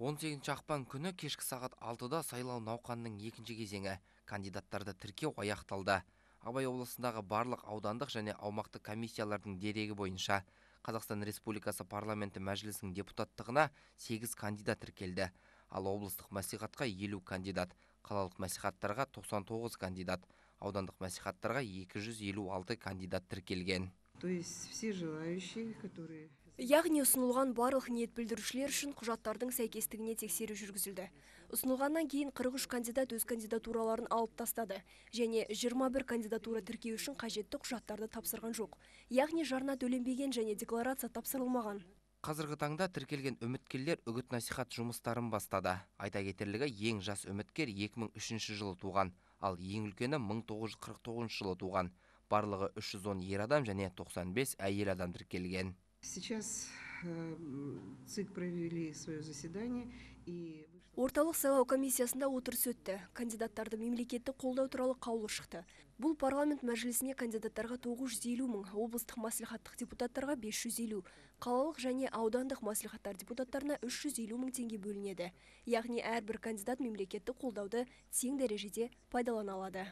18 ақпан күні кешкі сағат 6-да сайлау науқанының екінші кезеңі кандидаттарды тіркеу аяқталды абай облысындағы барлық аудандық және аумақтық комиссиялардың дерегі бойынша қазақстан республикасы парламенті мәжілісінің депутаттығына 8 кандидат тіркелді ал облыстық мәслихатқа 50 кандидат қалалық мәслихаттарға 99 кандидат аудандық мәслихаттарға 256 кандидат тіркелген То есть все желающие, которые... Яғни ұсынылған барлық ниет білдірушілер үшін құжаттардың сәйкестігіне тексеру жүргізілді. Ұсынылғаннан кейін 43 кандидат өз кандидатураларын алып тастады және 21 кандидатура тіркеу үшін қажетті құжаттарды тапсырған жоқ. Яғни жарна төленбеген және декларация тапсырылмаған. Қазіргі таңда тіркелген үміткерлер үгіт насихат жұмыстарын бастады. Айта кетерлігі ең жас үміткер 2003 жылы туған, ал ең үлкені 1949 жылы туған. Барлығы 310 ер адам және 95 әйел адам тіркелген. Сейчас э, ЦИК провели свое заседание и... Орталық сайлау комиссиясында отырыс өтті. Кандидаттарды мемлекетті қолдау туралы қаулы шықты. Бұл парламент мәжілісіне кандидаттарға 950 мың, облыстық маслихаттық депутаттарға 550, қалалық және аудандық маслихаттар депутаттарына 350 мың теңге бөлінеді. Яғни әрбір кандидат мемлекетті қолдауды тең дәрежеде пайдалана алады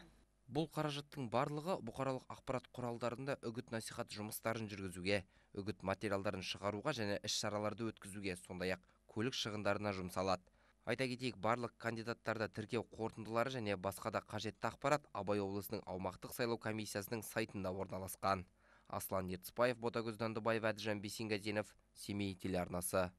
бұл қаражаттың барлығы бұқаралық ақпарат құралдарында үгіт насихат жұмыстарын жүргізуге үгіт материалдарын шығаруға және іс шараларды өткізуге сондай ақ көлік шығындарына жұмсалады айта кетейік барлық кандидаттарда тіркеу қорытындылары және басқа да қажетті ақпарат абай облысының аумақтық сайлау комиссиясының сайтында орналасқан аслан ертісбаев ботагөз дандыбаев әдіжан бейсенгазинов семей телеарнасы